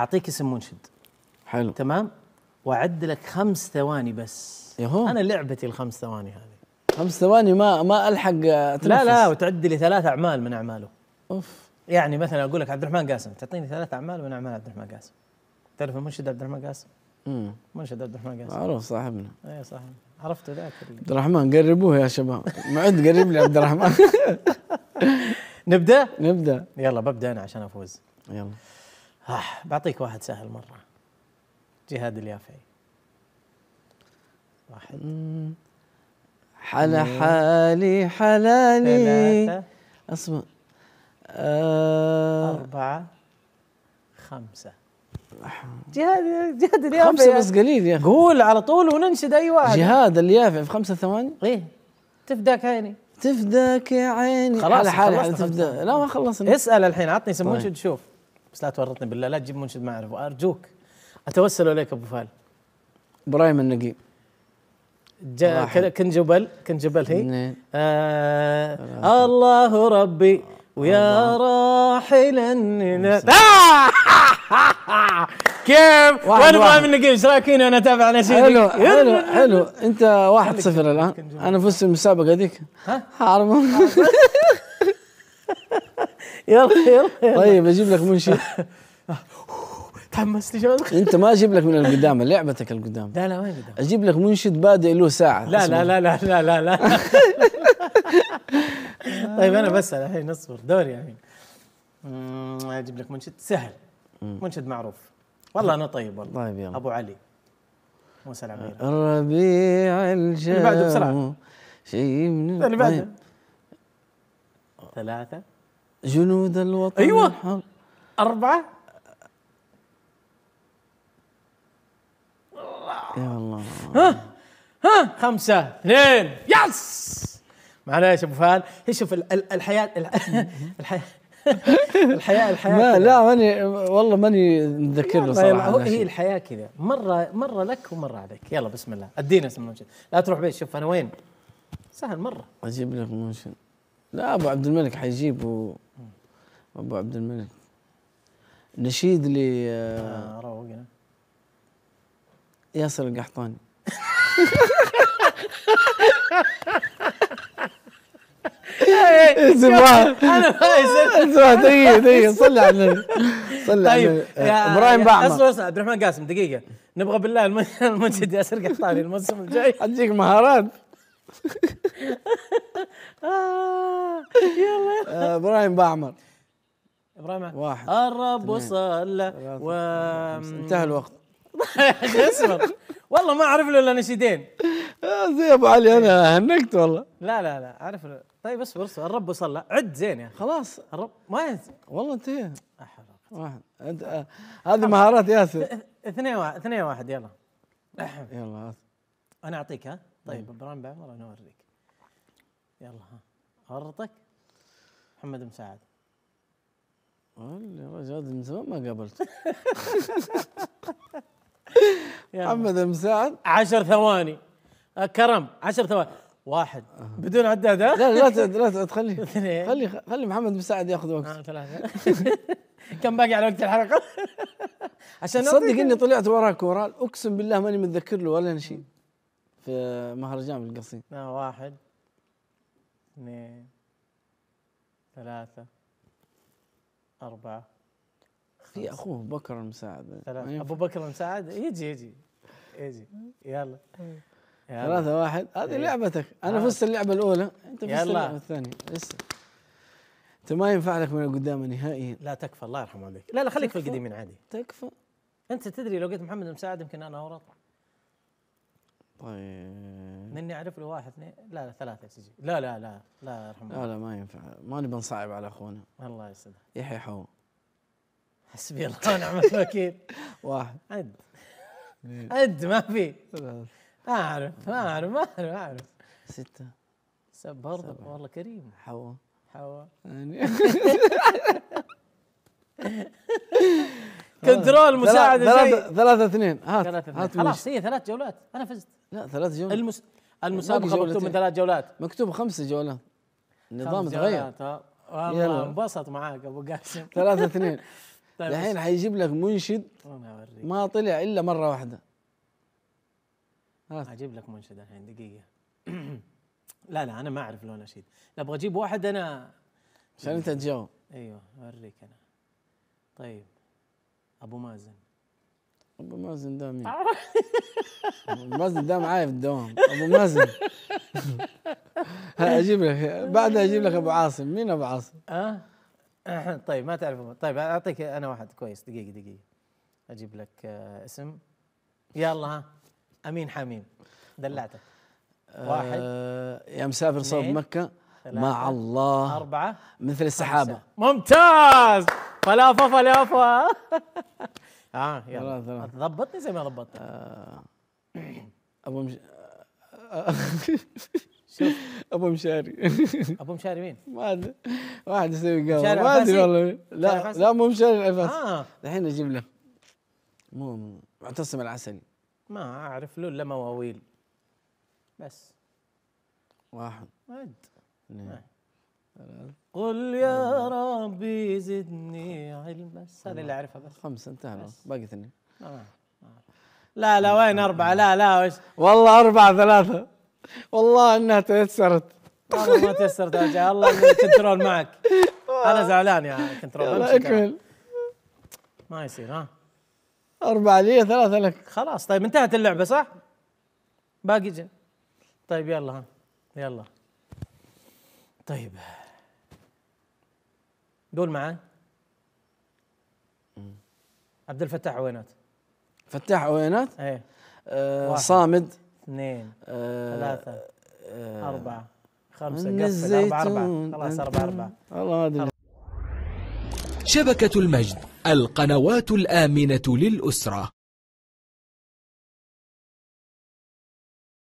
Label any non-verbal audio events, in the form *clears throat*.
اعطيك اسم منشد حلو تمام واعد لك خمس ثواني بس يهو. انا لعبتي الخمس ثواني هذه خمس ثواني ما ما الحق أتنفس. لا لا وتعد لي ثلاث اعمال من اعماله اوف يعني مثلا اقول لك عبد الرحمن قاسم تعطيني ثلاث اعمال من اعمال عبد الرحمن قاسم تعرف المنشد عبد الرحمن قاسم؟ امم منشد عبد الرحمن قاسم معروف صاحبنا اي صاحبنا عرفته ذاك عبد الرحمن قربوه يا شباب معد قرب لي عبد الرحمن *laughs* نبدا؟ نبدا يلا ببدا انا عشان افوز يلا آه بعطيك واحد سهل مرة جهاد اليافعي واحد حلا حالي حلالي ثلاثة اصبر آه أربعة خمسة جهاد جهاد اليافع خمسة بس قليل يا أخي قول على طول وننشد أي واحد جهاد اليافع في خمسة ثواني إيه تفداك عيني تفداك يا عيني خلاص على حالي تفداك لا ما خلصنا اسأل الحين عطني سموش تشوف طيب. وتشوف بس لا تورطني بالله لا تجيب منشد ما اعرفه ارجوك اتوسل اليك ابو فهد ابراهيم النقيب كن جبل كن جبل هي آه الله, الله ربي ويا النداء آه! *laughs* كيف؟ وانا ابراهيم النقيب ايش رايك فيني انا اتابع سيدي حلو حلو حلو انت واحد صفر الان انا فزت المسابقه ذيك ها؟ حارب *laughs* يلا يلا طيب اجيب لك منشد تحمست شوي انت ما اجيب لك من القدام لعبتك القدام لا لا ما قدام اجيب لك منشد بادئ له ساعه لا لا لا لا لا لا *laughs* لا طيب انا بسال الحين اصبر دوري الحين أمم، اجيب لك منشد سهل منشد معروف والله انا طيب والله طيب يلا ابو علي موسى العمير ربيع الجو اللي بعده بسرعه شيء من اللي بعده طيب. ثلاثه جنود الوطن ايوه الحر. اربعه يا الله ها ها خمسة اثنين يس معليش ابو فهد شوف *laughs* الحياة الحياة الحياة الحياة ما لا ماني والله ماني متذكر له طيب، صراحة هي الحياة كذا مرة مرة لك ومرة عليك يلا بسم الله ادينا اسم المنشد لا تروح بيت شوف انا وين سهل مرة اجيب لك منشد لا ابو عبد الملك حيجيب أبو عبد الملك نشيد ل آه، آه، روقنا ياسر القحطاني *laughs* اسمع انا فايز دقيقه دقيقه صلي على النبي صلي على طيب، النبي آه، ابراهيم باعمر اصبر اصبر عبد الرحمن قاسم دقيقه نبغى بالله *laughs* المنشد ياسر القحطاني الموسم الجاي حتجيك مهارات *laughs* يلا ابراهيم باعمر ابراهيم واحد الرب صلى و انتهى الوقت *laughs* اصبر والله ما اعرف له الا نشيدين زي ابو علي انا إيه. هنكت والله لا لا لا اعرف له طيب اصبر اصبر الرب صلى عد زين يا اخي خلاص الرب ما ينسى والله انتهى واحد انت آه، هذه مهارات ياسر اثنين واحد اثنين واحد يلا *coughs* يلا انا اعطيك ها طيب ابراهيم بعمر انا اوريك يلا ها ورطك محمد مساعد والله من زمان ما قابلته *laughs* محمد المساعد 10 ثواني آه، كرم 10 ثواني واحد بدون عداد لا لا لا تخلي خلي خلي محمد مساعد ياخذ وقت آه، ثلاثة *laughs* كم باقي على وقت الحلقة؟ *laughs* عشان تصدق اني طلعت وراه كورال اقسم بالله ماني متذكر له ولا شيء في مهرجان القصيم آه، واحد اثنين ثلاثة أربعة في أخوه بكر المساعد ثلاثة أبو بكر المساعد يجي يجي يجي يلا ثلاثة واحد هذه إيه. لعبتك أنا آه. فزت اللعبة الأولى أنت فزت اللعبة الثانية لسه أنت ما ينفع لك من القدامى نهائيا لا تكفى الله يرحم والديك لا لا خليك في القديمين عادي تكفى أنت تدري لو قلت محمد المساعد يمكن أنا أورط طيب مني اعرف له واحد اثنين لا لا ثلاثه تجي لا لا لا لا يرحم لا لا ما ينفع ما نبي نصعب على اخونا الله يسعدك يحيى حو حسبي الله ونعم الوكيل *laughs* واحد عد عد ما في ما اعرف ما اعرف ما اعرف ما اعرف ستة سب برضه والله كريم حواء حواء *laughs* كنترول مساعدة ثلاثة ثلاثة اثنين هات خلاص هي ثلاث جولات انا فزت لا ثلاث جولات المس... المسابقه مكتوب من ثلاث جولات مكتوب خمس جولات النظام تغير آه، والله انبسط معاك ابو قاسم *laughs* ثلاثة اثنين *laughs* طيب، الحين حيجيب لك منشد ما طلع الا مره واحده اجيب لك منشد الحين دقيقه *clears throat* لا لا انا ما اعرف لون اشيد ابغى اجيب واحد انا عشان انت تجاوب ايوه اوريك انا طيب ابو مازن ابو مازن ده مين؟ ابو مازن ده معايا في الدوام ابو مازن اجيب لك بعدها اجيب لك ابو عاصم مين ابو عاصم؟ اه طيب ما تعرف طيب اعطيك انا واحد كويس دقيقه دقيقه اجيب لك آه، اسم يلا ها امين حميم دلعتك آه، واحد يا مسافر صوب مكه مع الله أربعة مثل السحابة ممتاز فلافة فلافة *laughs* اه يلا ضبطني زي ما ضبطتك آه، ابو مش... *laughs* ابو مشاري *laughs* ابو مشاري مين؟ ما ادري واحد يسوي قهوه ما ادري والله لا لا مو مشاري العفاس آه. الحين اجيب له مو معتصم العسلي ما اعرف له الا مواويل بس واحد اثنين قل يا ربي زدني علما هذه اللي اعرفها بس خمسه انتهى باقي اثنين آه، آه. لا لا وين أربعة لا لا وش والله أربعة ثلاثة والله إنها تيسرت والله ما تيسرت يا الله الكنترول معك أنا زعلان يا كنترول اكمل ما يصير ها أربعة لي ثلاثة لك خلاص طيب انتهت اللعبة صح؟ باقي جن طيب يلا ها يلا طيب دول معاه عبد الفتاح عوينات فتاح عوينات؟ ايه آه صامد اثنين آه ثلاثة آه أربعة خمسة قفل أربعة أربعة خلاص أربعة أربعة والله ما أدري شبكة المجد القنوات الآمنة للأسرة